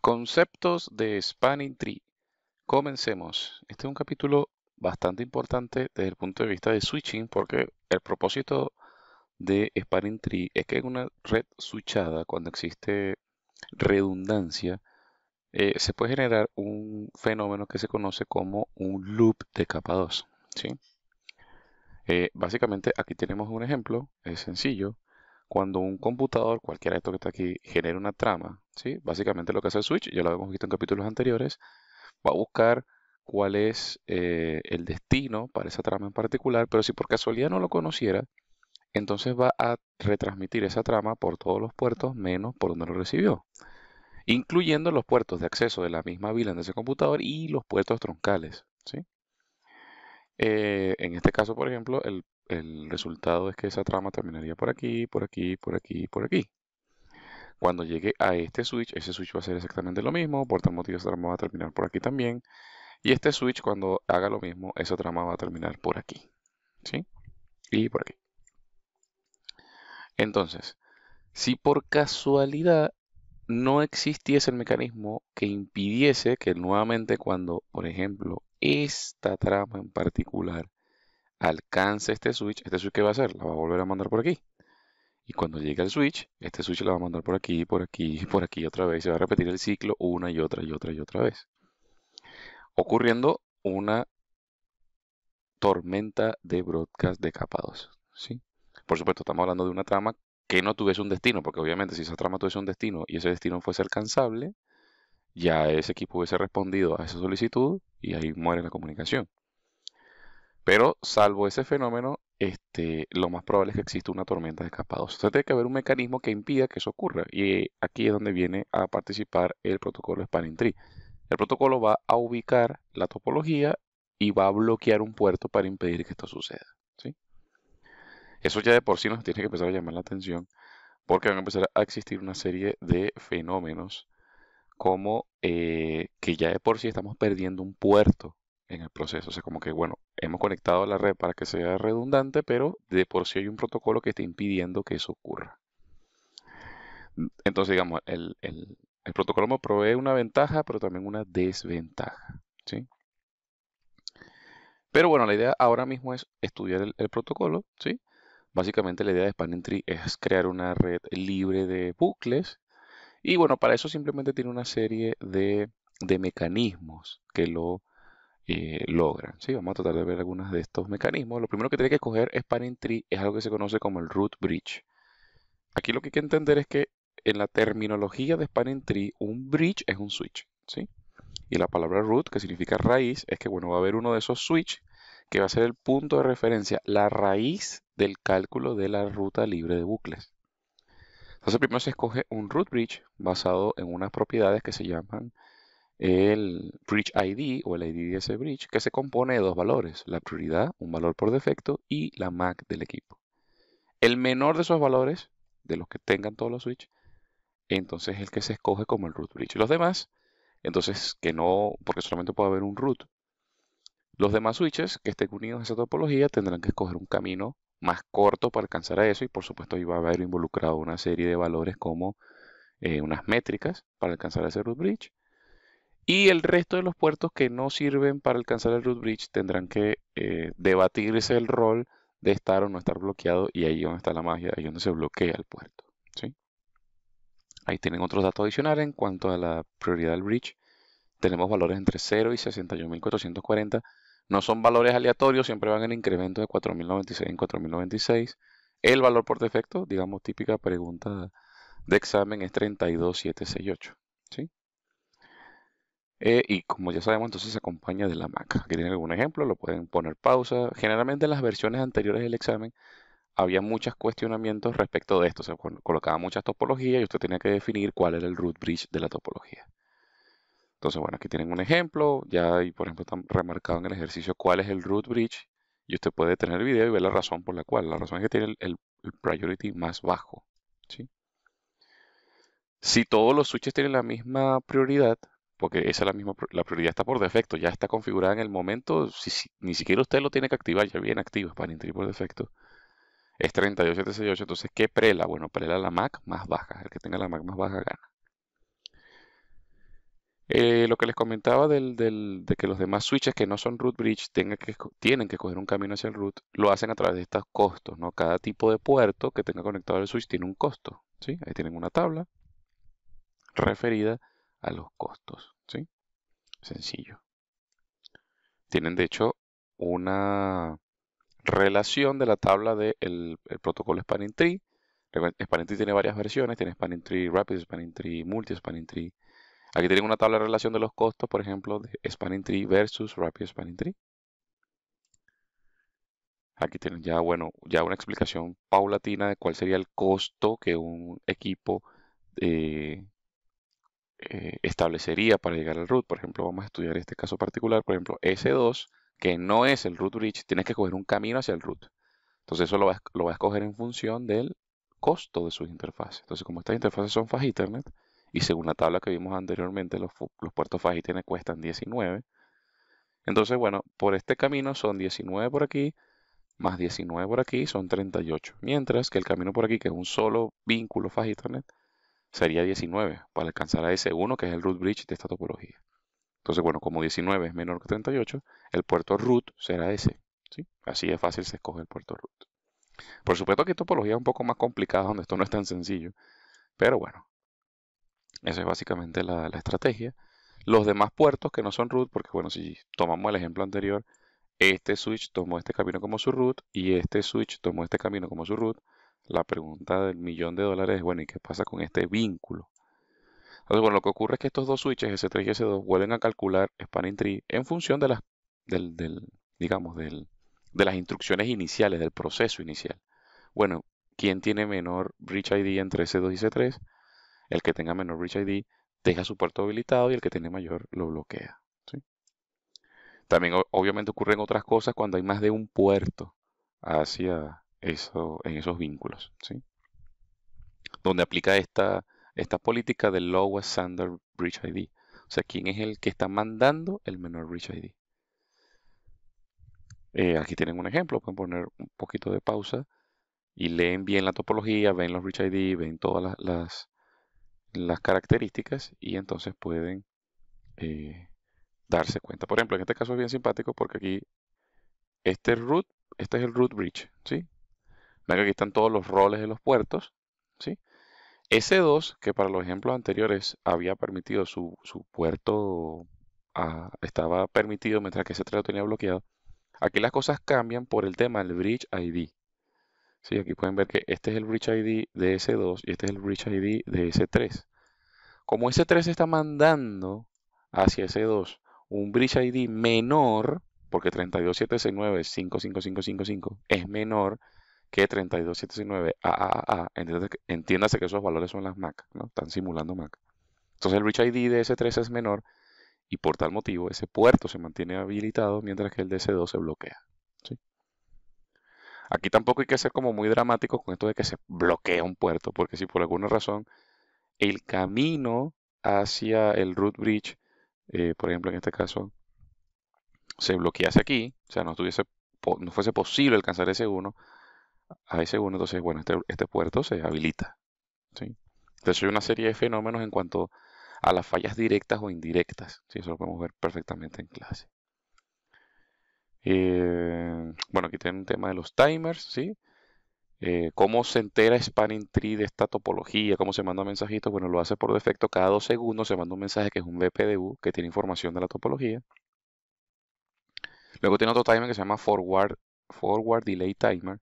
Conceptos de Spanning Tree. Comencemos. Este es un capítulo bastante importante desde el punto de vista de switching porque el propósito de Spanning Tree es que en una red switchada, cuando existe redundancia, eh, se puede generar un fenómeno que se conoce como un loop de capa 2. ¿sí? Eh, básicamente aquí tenemos un ejemplo, es sencillo. Cuando un computador, cualquiera de estos que está aquí, genera una trama, ¿sí? básicamente lo que hace el switch, ya lo hemos visto en capítulos anteriores, va a buscar cuál es eh, el destino para esa trama en particular, pero si por casualidad no lo conociera, entonces va a retransmitir esa trama por todos los puertos menos por donde lo recibió, incluyendo los puertos de acceso de la misma vila de ese computador y los puertos troncales. ¿sí? Eh, en este caso, por ejemplo, el, resultado es que esa trama terminaría por aquí, por aquí, por aquí, por aquí. Cuando llegue a este switch, ese switch va a ser exactamente lo mismo, por tal motivo esa trama va a terminar por aquí también. Y este switch cuando haga lo mismo, esa trama va a terminar por aquí. ¿Sí? Y por aquí. Entonces, si por casualidad no existiese el mecanismo que impidiese que nuevamente cuando, por ejemplo, esta trama en particular alcance este switch, este switch que va a hacer, la va a volver a mandar por aquí. Y cuando llegue al switch, este switch la va a mandar por aquí, por aquí, por aquí otra vez. Se va a repetir el ciclo una y otra y otra y otra vez. Ocurriendo una tormenta de broadcast de capa 2. ¿sí? Por supuesto, estamos hablando de una trama que no tuviese un destino, porque obviamente si esa trama tuviese un destino y ese destino fuese alcanzable, ya ese equipo hubiese respondido a esa solicitud y ahí muere la comunicación. Pero salvo ese fenómeno, este, lo más probable es que exista una tormenta de escapados. O Entonces tiene que haber un mecanismo que impida que eso ocurra. Y aquí es donde viene a participar el protocolo Spanning Tree. El protocolo va a ubicar la topología y va a bloquear un puerto para impedir que esto suceda. Eso ya de por sí nos tiene que empezar a llamar la atención porque van a empezar a existir una serie de fenómenos como eh, que ya de por sí estamos perdiendo un puerto en el proceso. O sea, como que, bueno, hemos conectado la red para que sea redundante, pero de por sí hay un protocolo que está impidiendo que eso ocurra. Entonces, digamos, el, protocolo me provee una ventaja, pero también una desventaja. ¿sí? Pero bueno, la idea ahora mismo es estudiar el, protocolo. ¿sí? Básicamente la idea de Spanning Tree es crear una red libre de bucles y bueno, para eso simplemente tiene una serie de, mecanismos que lo eh, logran. ¿sí? Vamos a tratar de ver algunos de estos mecanismos. Lo primero que tiene que escoger es Spanning Tree, es algo que se conoce como el Root Bridge. Aquí lo que hay que entender es que en la terminología de Spanning Tree, un bridge es un switch. ¿sí? Y la palabra root, que significa raíz, es que bueno, va a haber uno de esos switch que va a ser el punto de referencia, la raíz del cálculo de la ruta libre de bucles. Entonces primero se escoge un root bridge basado en unas propiedades que se llaman el bridge ID o el ID de ese bridge que se compone de dos valores, la prioridad, un valor por defecto y la MAC del equipo. El menor de esos valores, de los que tengan todos los switches, entonces es el que se escoge como el root bridge. Los demás, entonces que no, porque solamente puede haber un root, los demás switches que estén unidos a esa topología tendrán que escoger un camino más corto para alcanzar a eso y por supuesto iba a haber involucrado una serie de valores como eh, unas métricas para alcanzar ese root bridge y el resto de los puertos que no sirven para alcanzar el root bridge tendrán que eh, debatirse el rol de estar o no estar bloqueado y ahí donde está la magia, ahí donde se bloquea el puerto. Ahí tienen otros datos adicionales en cuanto a la prioridad del bridge. Tenemos valores entre 0 y 61.440 no son valores aleatorios, siempre van en incremento de 4096 en 4096. El valor por defecto, digamos típica pregunta de examen, es 32768. ¿sí? Eh, y como ya sabemos, entonces se acompaña de la MAC. Aquí tienen algún ejemplo, lo pueden poner pausa. Generalmente en las versiones anteriores del examen había muchos cuestionamientos respecto de esto. Se colocaba muchas topologías y usted tenía que definir cuál era el root bridge de la topología. Entonces, bueno, aquí tienen un ejemplo, ya hay, por ejemplo, está remarcado en el ejercicio cuál es el root bridge y usted puede tener el video y ver la razón por la cual. La razón es que tiene el, priority más bajo. Si todos los switches tienen la misma prioridad, porque esa es la misma, la prioridad está por defecto, ya está configurada en el momento, ni siquiera usted lo tiene que activar, ya viene activo para entrar por defecto. Es 32768, entonces ¿qué prela? Bueno, prela la Mac más baja, el que tenga la Mac más baja gana. Eh, lo que les comentaba del, de que los demás switches que no son root bridge que, tienen que coger un camino hacia el root, lo hacen a través de estos costos. ¿no? Cada tipo de puerto que tenga conectado el switch tiene un costo. ¿sí? Ahí tienen una tabla referida a los costos. ¿sí? Sencillo. Tienen de hecho una relación de la tabla del protocolo Spanning Tree. Spanning Tree tiene varias versiones, tiene Spanning Tree Rapid, Spanning Tree Multi, Spanning Tree Aquí tienen una tabla de relación de los costos, por ejemplo, de Spanning Tree versus Rapid Spanning Tree. Aquí tienen ya, bueno, ya una explicación paulatina de cuál sería el costo que un equipo eh, eh, establecería para llegar al root. Por ejemplo, vamos a estudiar este caso particular, por ejemplo, S2, que no es el root bridge, tienes que coger un camino hacia el root. Entonces eso lo vas, lo va a escoger en función del costo de sus interfaces. Entonces, como estas interfaces son fast Ethernet, y según la tabla que vimos anteriormente, los, puertos Fajitnet cuestan 19. Entonces, bueno, por este camino son 19 por aquí, más 19 por aquí, son 38. Mientras que el camino por aquí, que es un solo vínculo Fajitnet sería 19 para alcanzar a ese 1 que es el root bridge de esta topología. Entonces, bueno, como 19 es menor que 38, el puerto root será ese. ¿sí? Así es fácil se escoge el puerto root. Por supuesto que topología es un poco más complicada, donde esto no es tan sencillo. Pero bueno, esa es básicamente la, estrategia. Los demás puertos que no son root, porque bueno, si tomamos el ejemplo anterior, este switch tomó este camino como su root y este switch tomó este camino como su root. La pregunta del millón de dólares es, bueno, ¿y qué pasa con este vínculo? Entonces, bueno, lo que ocurre es que estos dos switches, S3 y S2, vuelven a calcular spanning tree en función de las, del, digamos, de las instrucciones iniciales, del proceso inicial. Bueno, ¿quién tiene menor bridge ID entre S2 y S3? El que tenga menor Rich ID deja su puerto habilitado y el que tiene mayor lo bloquea. También obviamente ocurren otras cosas cuando hay más de un puerto hacia eso, en esos vínculos. Donde aplica esta, política del lowest standard Bridge ID. O sea, quién es el que está mandando el menor Rich ID. Eh, aquí tienen un ejemplo, pueden poner un poquito de pausa y leen bien la topología, ven los Rich ID, ven todas las las características y entonces pueden eh, darse cuenta. Por ejemplo, en este caso es bien simpático porque aquí este root, este es el root bridge, ¿sí? Ven que aquí están todos los roles de los puertos, ¿sí? S2, que para los ejemplos anteriores había permitido su, su puerto, ah, estaba permitido mientras que S3 lo tenía bloqueado. Aquí las cosas cambian por el tema del bridge ID. Sí, aquí pueden ver que este es el Bridge ID de S2 y este es el Bridge ID de S3. Como S3 está mandando hacia S2 un Bridge ID menor, porque 3276955555 es menor que 32769-AAA, entiéndase que esos valores son las MAC, ¿no? están simulando MAC. Entonces el Bridge ID de S3 es menor y por tal motivo ese puerto se mantiene habilitado mientras que el de S2 se bloquea. Aquí tampoco hay que ser como muy dramático con esto de que se bloquea un puerto, porque si por alguna razón el camino hacia el root bridge, eh, por ejemplo en este caso, se bloquease aquí, o sea, no, fuese posible alcanzar ese 1, a ese 1, entonces, bueno, este, este, puerto se habilita. Entonces hay una serie de fenómenos en cuanto a las fallas directas o indirectas, ¿sí? eso lo podemos ver perfectamente en clase. Eh, bueno, aquí tiene un tema de los timers, ¿sí? Eh, ¿Cómo se entera Spanning Tree de esta topología? ¿Cómo se manda mensajitos? Bueno, lo hace por defecto. Cada dos segundos se manda un mensaje que es un BPDU que tiene información de la topología. Luego tiene otro timer que se llama Forward, Delay Timer,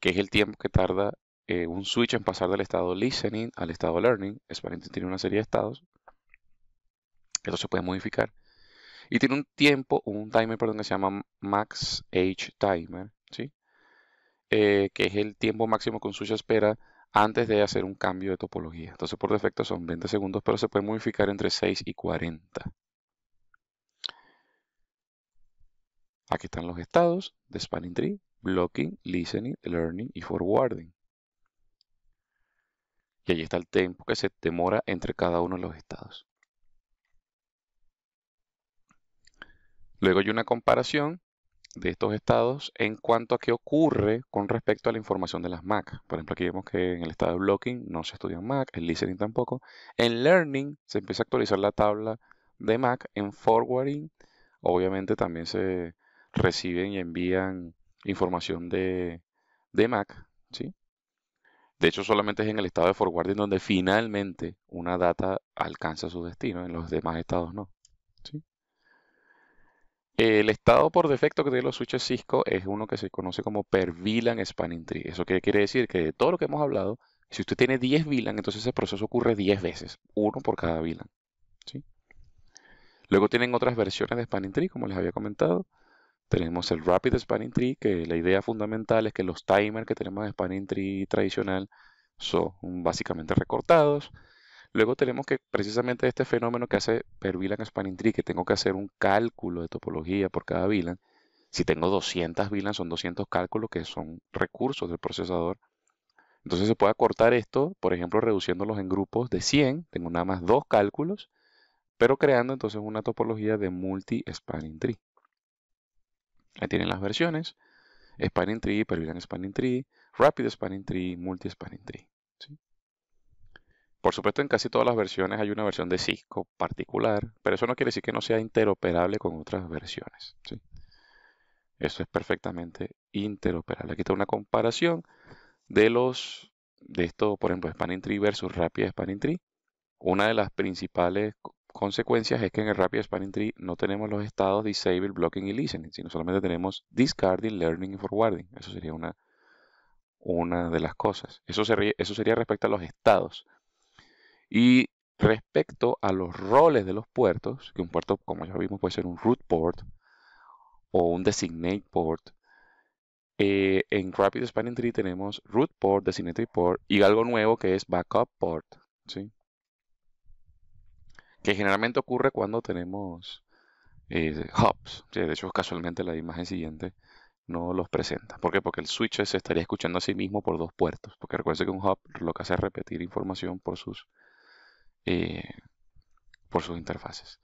que es el tiempo que tarda eh, un switch en pasar del estado listening al estado learning. Spanning Tree tiene una serie de estados. Eso se puede modificar. Y tiene un tiempo, un timer, perdón, que se llama Max Age Timer, ¿sí? Eh, que es el tiempo máximo con suya espera antes de hacer un cambio de topología. Entonces, por defecto son 20 segundos, pero se puede modificar entre 6 y 40. Aquí están los estados de Spanning Tree, Blocking, Listening, Learning y Forwarding. Y ahí está el tiempo que se demora entre cada uno de los estados. Luego hay una comparación de estos estados en cuanto a qué ocurre con respecto a la información de las MAC. Por ejemplo, aquí vemos que en el estado de blocking no se estudian MAC, en listening tampoco. En learning se empieza a actualizar la tabla de MAC. En forwarding, obviamente también se reciben y envían información de, de MAC. ¿sí? De hecho, solamente es en el estado de forwarding donde finalmente una data alcanza su destino, en los demás estados no. El estado por defecto que tiene los switches Cisco es uno que se conoce como per VLAN spanning tree. ¿Eso quiere decir? Que de todo lo que hemos hablado, si usted tiene 10 VLAN, entonces ese proceso ocurre 10 veces, uno por cada VLAN. Luego tienen otras versiones de spanning tree, como les había comentado. Tenemos el Rapid Spanning Tree, que la idea fundamental es que los timers que tenemos de Spanning Tree tradicional son básicamente recortados. Luego tenemos que precisamente este fenómeno que hace per VLAN Spanning Tree, que tengo que hacer un cálculo de topología por cada VLAN. Si tengo 200 VLAN, son 200 cálculos que son recursos del procesador. Entonces se puede acortar esto, por ejemplo, reduciéndolos en grupos de 100. Tengo nada más dos cálculos, pero creando entonces una topología de multi-spanning tree. Ahí tienen las versiones. Spanning tree, per VLAN Spanning tree, Rapid Spanning tree, Multi-spanning tree. ¿sí? Por supuesto, en casi todas las versiones hay una versión de Cisco particular, pero eso no quiere decir que no sea interoperable con otras versiones. Eso es perfectamente interoperable. Aquí está una comparación de los de esto, por ejemplo, Spanning Tree versus Rapid Spanning Tree. Una de las principales consecuencias es que en el Rapid Spanning Tree no tenemos los estados Disable, Blocking y Listening, sino solamente tenemos Discarding, Learning y Forwarding. Eso sería una, una de las cosas. Eso sería, eso sería respecto a los estados. Y respecto a los roles de los puertos, que un puerto, como ya vimos, puede ser un root port o un designate port. Eh, en Rapid Spanning Tree tenemos root port, designate port y algo nuevo que es backup port, ¿sí? que generalmente ocurre cuando tenemos eh, hubs. De hecho, casualmente la imagen siguiente no los presenta. ¿Por qué? Porque el switch se estaría escuchando a sí mismo por dos puertos. Porque recuerden que un hub lo que hace es repetir información por sus eh, por sus interfaces.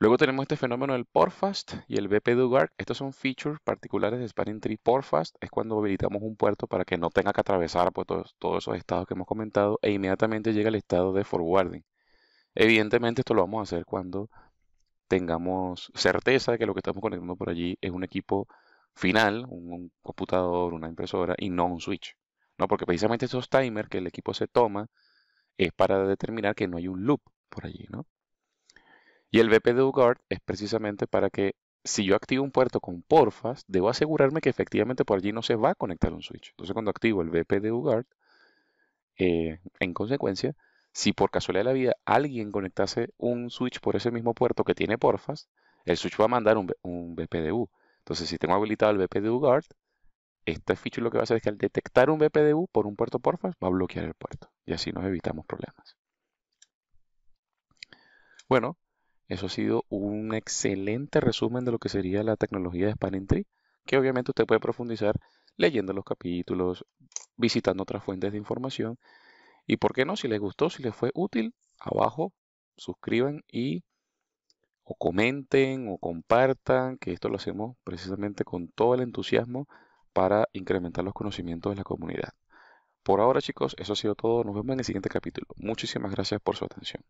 Luego tenemos este fenómeno del Portfast y el guard. Estos son features particulares de Spanning Tree. Portfast es cuando habilitamos un puerto para que no tenga que atravesar pues, todos, esos estados que hemos comentado e inmediatamente llega al estado de forwarding. Evidentemente esto lo vamos a hacer cuando tengamos certeza de que lo que estamos conectando por allí es un equipo final, un, computador, una impresora y no un switch. ¿no? Porque precisamente esos timers que el equipo se toma es para determinar que no hay un loop por allí, ¿no? Y el BPDU guard es precisamente para que si yo activo un puerto con porfas, debo asegurarme que efectivamente por allí no se va a conectar un switch. Entonces cuando activo el BPDU guard, eh, en consecuencia, si por casualidad de la vida alguien conectase un switch por ese mismo puerto que tiene porfas, el switch va a mandar un, un BPDU. Entonces si tengo habilitado el BPDU guard, este fichu lo que va a hacer es que al detectar un BPDU por un puerto porfa, va a bloquear el puerto y así nos evitamos problemas. Bueno, eso ha sido un excelente resumen de lo que sería la tecnología de Spanning Tree, que obviamente usted puede profundizar leyendo los capítulos, visitando otras fuentes de información. Y por qué no, si les gustó, si les fue útil, abajo suscriban y o comenten o compartan, que esto lo hacemos precisamente con todo el entusiasmo para incrementar los conocimientos de la comunidad. Por ahora chicos, eso ha sido todo. Nos vemos en el siguiente capítulo. Muchísimas gracias por su atención.